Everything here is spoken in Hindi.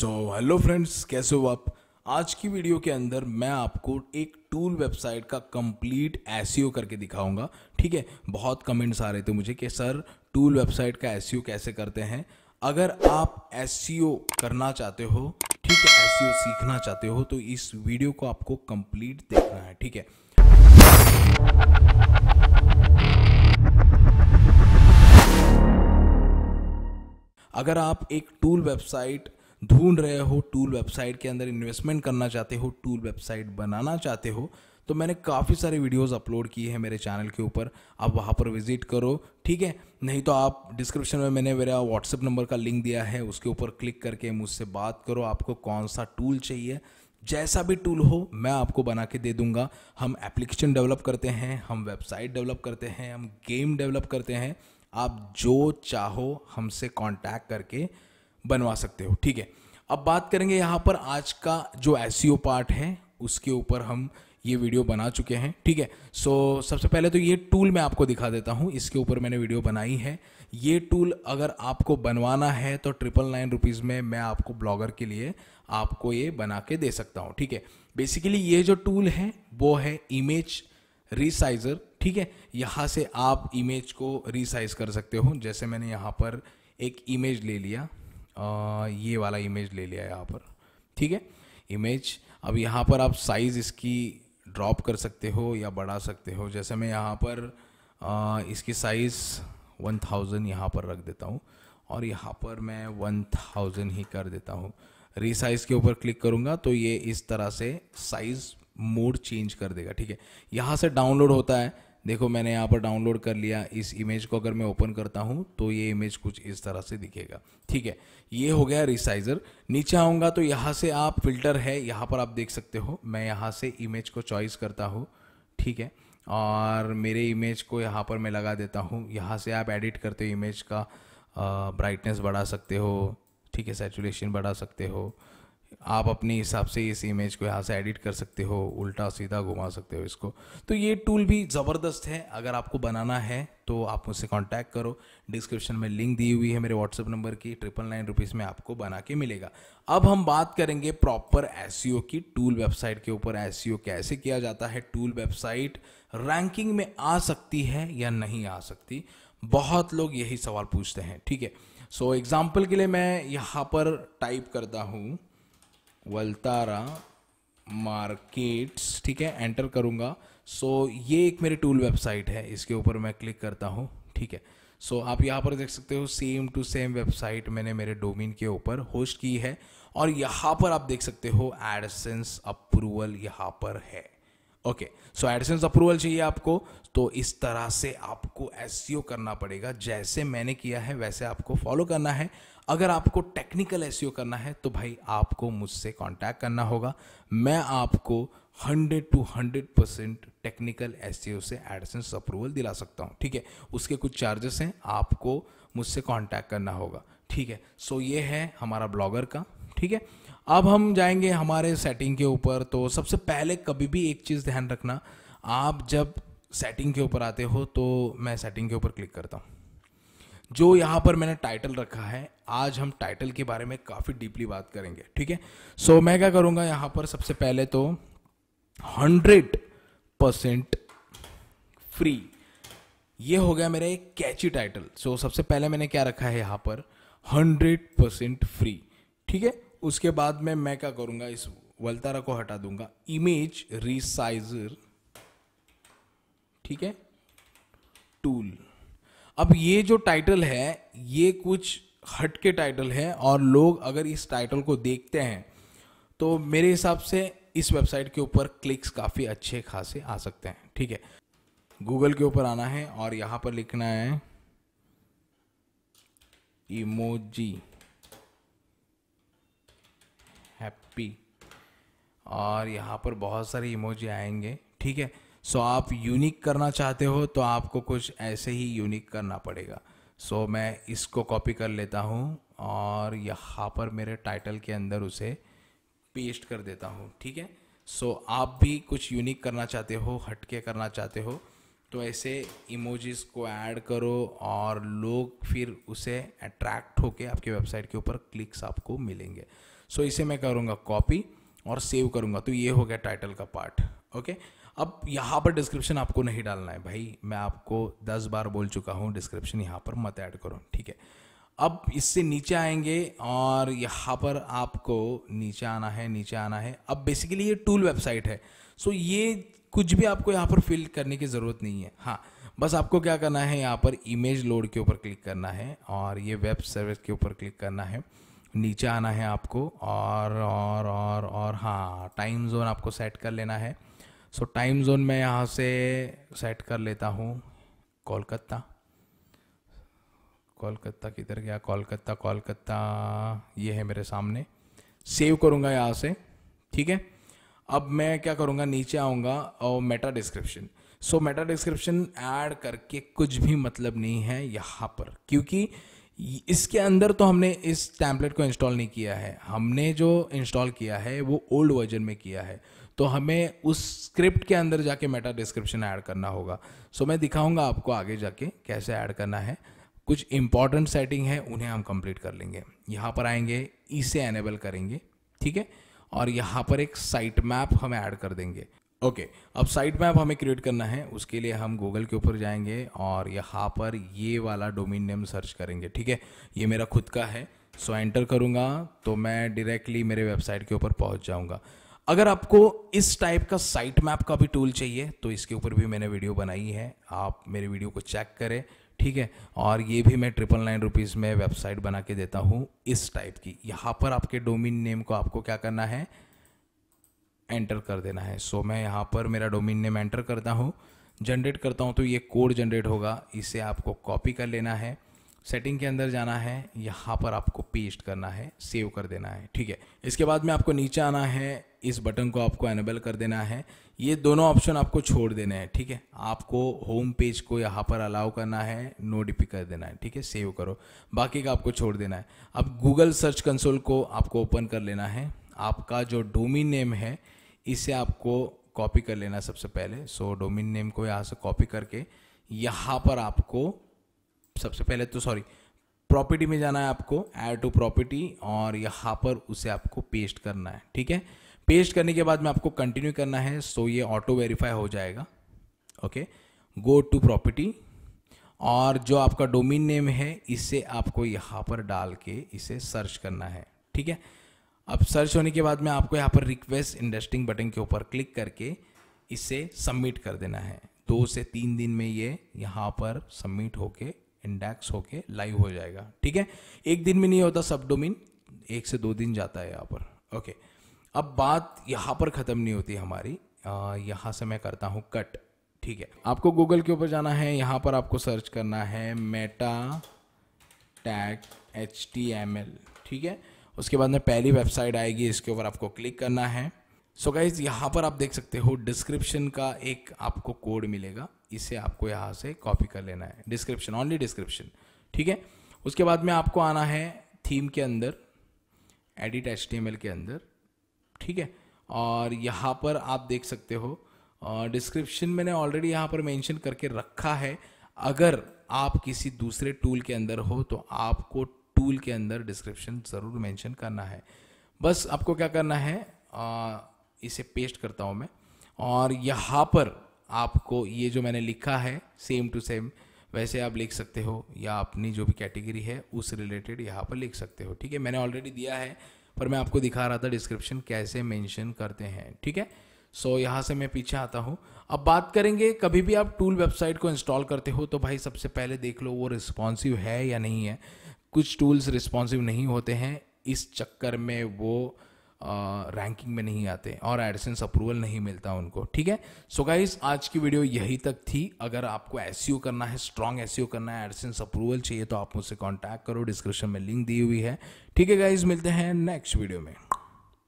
सो हेलो फ्रेंड्स कैसे हो आप आज की वीडियो के अंदर मैं आपको एक टूल वेबसाइट का कंप्लीट एस e करके दिखाऊंगा ठीक है बहुत कमेंट्स आ रहे थे मुझे कि सर टूल वेबसाइट का एस e कैसे करते हैं अगर आप एस e करना चाहते हो ठीक है एस सीखना चाहते हो तो इस वीडियो को आपको कंप्लीट देखना है ठीक है अगर आप एक टूल वेबसाइट ढूंढ रहे हो टूल वेबसाइट के अंदर इन्वेस्टमेंट करना चाहते हो टूल वेबसाइट बनाना चाहते हो तो मैंने काफ़ी सारे वीडियोस अपलोड किए हैं मेरे चैनल के ऊपर आप वहाँ पर विजिट करो ठीक है नहीं तो आप डिस्क्रिप्शन में मैंने मेरा व्हाट्सअप नंबर का लिंक दिया है उसके ऊपर क्लिक करके मुझसे बात करो आपको कौन सा टूल चाहिए जैसा भी टूल हो मैं आपको बना के दे दूंगा हम एप्लीकेशन डेवलप करते हैं हम वेबसाइट डेवलप करते हैं हम गेम डेवलप करते हैं आप जो चाहो हमसे कांटेक्ट करके बनवा सकते हो ठीक है अब बात करेंगे यहाँ पर आज का जो एस पार्ट e है उसके ऊपर हम ये वीडियो बना चुके हैं ठीक है सो so, सबसे पहले तो ये टूल मैं आपको दिखा देता हूँ इसके ऊपर मैंने वीडियो बनाई है ये टूल अगर आपको बनवाना है तो ट्रिपल नाइन रुपीज़ में मैं आपको ब्लॉगर के लिए आपको ये बना के दे सकता हूँ ठीक है बेसिकली ये जो टूल है वो है इमेज रिसाइज़र ठीक है यहाँ से आप इमेज को रिसाइज़ कर सकते हो जैसे मैंने यहाँ पर एक इमेज ले लिया ये वाला इमेज ले लिया यहाँ पर ठीक है इमेज अब यहाँ पर आप साइज़ इसकी ड्रॉप कर सकते हो या बढ़ा सकते हो जैसे मैं यहाँ पर आ, इसकी साइज़ वन थाउजेंड यहाँ पर रख देता हूँ और यहाँ पर मैं वन थाउजेंड ही कर देता हूँ रीसाइज़ के ऊपर क्लिक करूँगा तो ये इस तरह से साइज़ मोड चेंज कर देगा ठीक है यहाँ से डाउनलोड होता है देखो मैंने यहाँ पर डाउनलोड कर लिया इस इमेज को अगर मैं ओपन करता हूँ तो ये इमेज कुछ इस तरह से दिखेगा ठीक है ये हो गया रिसाइज़र नीचे आऊँगा तो यहाँ से आप फिल्टर है यहाँ पर आप देख सकते हो मैं यहाँ से इमेज को चॉइस करता हूँ ठीक है और मेरे इमेज को यहाँ पर मैं लगा देता हूँ यहाँ से आप एडिट करते हो इमेज का ब्राइटनेस बढ़ा सकते हो ठीक है सेचुलेशन बढ़ा सकते हो आप अपने हिसाब से इस इमेज को यहाँ से एडिट कर सकते हो उल्टा सीधा घुमा सकते हो इसको तो ये टूल भी ज़बरदस्त है अगर आपको बनाना है तो आप मुझसे कांटेक्ट करो डिस्क्रिप्शन में लिंक दी हुई है मेरे व्हाट्सअप नंबर की ट्रिपल नाइन रुपीज़ में आपको बना के मिलेगा अब हम बात करेंगे प्रॉपर एस e की टूल वेबसाइट के ऊपर एस e कैसे किया जाता है टूल वेबसाइट रैंकिंग में आ सकती है या नहीं आ सकती बहुत लोग यही सवाल पूछते हैं ठीक है सो एग्ज़ाम्पल के लिए मैं यहाँ पर टाइप करता हूँ वलतारा मार्केट्स ठीक है एंटर करूँगा सो so, ये एक मेरी टूल वेबसाइट है इसके ऊपर मैं क्लिक करता हूँ ठीक है सो so, आप यहाँ पर देख सकते हो सेम टू सेम वेबसाइट मैंने मेरे डोमेन के ऊपर होस्ट की है और यहाँ पर आप देख सकते हो एडसेंस अप्रूवल यहाँ पर है ओके सो एडसेंस अप्रूवल चाहिए आपको तो इस तरह से आपको एस e करना पड़ेगा जैसे मैंने किया है वैसे आपको फॉलो करना है अगर आपको टेक्निकल एस e करना है तो भाई आपको मुझसे कांटेक्ट करना होगा मैं आपको 100 टू 100 परसेंट टेक्निकल एस से एडसेंस अप्रूवल दिला सकता हूँ ठीक है उसके कुछ चार्जेस हैं आपको मुझसे कॉन्टैक्ट करना होगा ठीक है सो so, ये है हमारा ब्लॉगर का ठीक है अब हम जाएंगे हमारे सेटिंग के ऊपर तो सबसे पहले कभी भी एक चीज़ ध्यान रखना आप जब सेटिंग के ऊपर आते हो तो मैं सेटिंग के ऊपर क्लिक करता हूँ जो यहाँ पर मैंने टाइटल रखा है आज हम टाइटल के बारे में काफ़ी डीपली बात करेंगे ठीक है सो मैं क्या करूँगा यहाँ पर सबसे पहले तो हंड्रेड परसेंट फ्री ये हो गया मेरा एक कैची टाइटल सो सबसे पहले मैंने क्या रखा है यहाँ पर हंड्रेड परसेंट फ्री ठीक है उसके बाद में मैं क्या करूंगा इस वलतारा को हटा दूंगा इमेज रिसाइजर ठीक है टूल अब ये जो टाइटल है ये कुछ हट के टाइटल है और लोग अगर इस टाइटल को देखते हैं तो मेरे हिसाब से इस वेबसाइट के ऊपर क्लिक्स काफ़ी अच्छे खासे आ सकते हैं ठीक है गूगल के ऊपर आना है और यहाँ पर लिखना है इमोजी हैप्पी और यहाँ पर बहुत सारे इमोजी आएंगे ठीक है सो so, आप यूनिक करना चाहते हो तो आपको कुछ ऐसे ही यूनिक करना पड़ेगा सो so, मैं इसको कॉपी कर लेता हूँ और यहाँ पर मेरे टाइटल के अंदर उसे पेस्ट कर देता हूँ ठीक है सो so, आप भी कुछ यूनिक करना चाहते हो हटके करना चाहते हो तो ऐसे इमोजीज़ को ऐड करो और लोग फिर उसे अट्रैक्ट होके आपके वेबसाइट के ऊपर क्लिक्स आपको मिलेंगे सो इसे मैं करूँगा कॉपी और सेव करूँगा तो ये हो गया टाइटल का पार्ट ओके अब यहाँ पर डिस्क्रिप्शन आपको नहीं डालना है भाई मैं आपको दस बार बोल चुका हूँ डिस्क्रिप्शन यहाँ पर मत ऐड करो ठीक है अब इससे नीचे आएंगे और यहाँ पर आपको नीचे आना है नीचे आना है अब बेसिकली ये टूल वेबसाइट है सो ये कुछ भी आपको यहाँ पर फिल करने की ज़रूरत नहीं है हाँ बस आपको क्या करना है यहाँ पर इमेज लोड के ऊपर क्लिक करना है और ये वेब सर्विस के ऊपर क्लिक करना है नीचे आना है आपको और और और और हाँ टाइम जोन आपको सेट कर लेना है सो टाइम जोन मैं यहाँ से सेट कर लेता हूँ कोलकाता कोलकाता किधर गया कोलकाता कोलकाता ये है मेरे सामने सेव करूँगा यहाँ से ठीक है अब मैं क्या करूँगा नीचे आऊँगा और meta description so meta description add करके कुछ भी मतलब नहीं है यहाँ पर क्योंकि इसके अंदर तो हमने इस टैंपलेट को इंस्टॉल नहीं किया है हमने जो इंस्टॉल किया है वो ओल्ड वर्जन में किया है तो हमें उस स्क्रिप्ट के अंदर जाके मेटा डिस्क्रिप्शन ऐड करना होगा सो मैं दिखाऊंगा आपको आगे जाके कैसे ऐड करना है कुछ इंपॉर्टेंट सेटिंग है उन्हें हम कंप्लीट कर लेंगे यहाँ पर आएंगे इसे एनेबल करेंगे ठीक है और यहाँ पर एक साइट मैप हम ऐड कर देंगे ओके okay, अब साइट मैप हमें क्रिएट करना है उसके लिए हम गूगल के ऊपर जाएंगे और यहाँ पर ये वाला डोमेन नेम सर्च करेंगे ठीक है ये मेरा खुद का है सो एंटर करूँगा तो मैं डायरेक्टली मेरे वेबसाइट के ऊपर पहुँच जाऊँगा अगर आपको इस टाइप का साइट मैप का भी टूल चाहिए तो इसके ऊपर भी मैंने वीडियो बनाई है आप मेरे वीडियो को चेक करें ठीक है और ये भी मैं ट्रिपल नाइन रुपीज़ में वेबसाइट बना के देता हूँ इस टाइप की यहाँ पर आपके डोमिन नेम को आपको क्या करना है एंटर कर देना है सो so, मैं यहाँ पर मेरा डोमिन नेम एंटर करता हूँ जनरेट करता हूँ तो ये कोड जनरेट होगा इसे आपको कॉपी कर लेना है सेटिंग के अंदर जाना है यहाँ पर आपको पेस्ट करना है सेव कर देना है ठीक है इसके बाद में आपको नीचे आना है इस बटन को आपको एनेबल कर देना है ये दोनों ऑप्शन आपको छोड़ देने हैं ठीक है आपको होम पेज को यहाँ पर अलाउ करना है नो डिपी कर देना है ठीक है सेव करो बाकी का आपको छोड़ देना है अब गूगल सर्च कंसोल को आपको ओपन कर लेना है आपका जो डोमिन नेम है इसे आपको कॉपी कर लेना सबसे पहले सो डोमिन नेम को यहाँ से कॉपी करके यहाँ पर आपको सबसे पहले तो सॉरी प्रॉपर्टी में जाना है आपको ऐड टू प्रॉपर्टी और यहाँ पर उसे आपको पेस्ट करना है ठीक है पेस्ट करने के बाद में आपको कंटिन्यू करना है सो ये ऑटो वेरीफाई हो जाएगा ओके गो टू प्रॉपर्टी और जो आपका डोमिन नेम है इसे आपको यहाँ पर डाल के इसे सर्च करना है ठीक है अब सर्च होने के बाद में आपको यहाँ पर रिक्वेस्ट इंडस्टिंग बटन के ऊपर क्लिक करके इसे सबमिट कर देना है दो से तीन दिन में ये यहाँ पर सबमिट होके इंडेक्स होके लाइव हो जाएगा ठीक है एक दिन में नहीं होता सब डोमिन एक से दो दिन जाता है यहाँ पर ओके अब बात यहाँ पर ख़त्म नहीं होती हमारी यहाँ से मैं करता हूँ कट ठीक है आपको गूगल के ऊपर जाना है यहाँ पर आपको सर्च करना है मेटा टैग एच ठीक है उसके बाद में पहली वेबसाइट आएगी इसके ऊपर आपको क्लिक करना है सो गाइज यहाँ पर आप देख सकते हो डिस्क्रिप्शन का एक आपको कोड मिलेगा इसे आपको यहाँ से कॉपी कर लेना है डिस्क्रिप्शन ऑनली डिस्क्रिप्शन ठीक है उसके बाद में आपको आना है थीम के अंदर एडिट एच के अंदर ठीक है और यहाँ पर आप देख सकते हो डिस्क्रिप्शन मैंने ऑलरेडी यहाँ पर मेंशन करके रखा है अगर आप किसी दूसरे टूल के अंदर हो तो आपको टूल के अंदर डिस्क्रिप्शन ज़रूर मेंशन करना है बस आपको क्या करना है आ, इसे पेस्ट करता हूँ मैं और यहाँ पर आपको ये जो मैंने लिखा है सेम टू सेम वैसे आप लिख सकते हो या अपनी जो भी कैटेगरी है उस रिलेटेड यहाँ पर लिख सकते हो ठीक है मैंने ऑलरेडी दिया है पर मैं आपको दिखा रहा था डिस्क्रिप्शन कैसे मेंशन करते हैं ठीक है सो so, यहाँ से मैं पीछे आता हूँ अब बात करेंगे कभी भी आप टूल वेबसाइट को इंस्टॉल करते हो तो भाई सबसे पहले देख लो वो रिस्पॉन्सिव है या नहीं है कुछ टूल्स रिस्पॉन्सिव नहीं होते हैं इस चक्कर में वो रैंकिंग में नहीं आते और एडसेंस अप्रूवल नहीं मिलता उनको ठीक है सो so गाइस आज की वीडियो यही तक थी अगर आपको एस e करना है स्ट्रांग एस e करना है एडसेंस अप्रूवल चाहिए तो आप मुझसे कॉन्टैक्ट करो डिस्क्रिप्शन में लिंक दी हुई है ठीक है गाइज मिलते हैं नेक्स्ट वीडियो में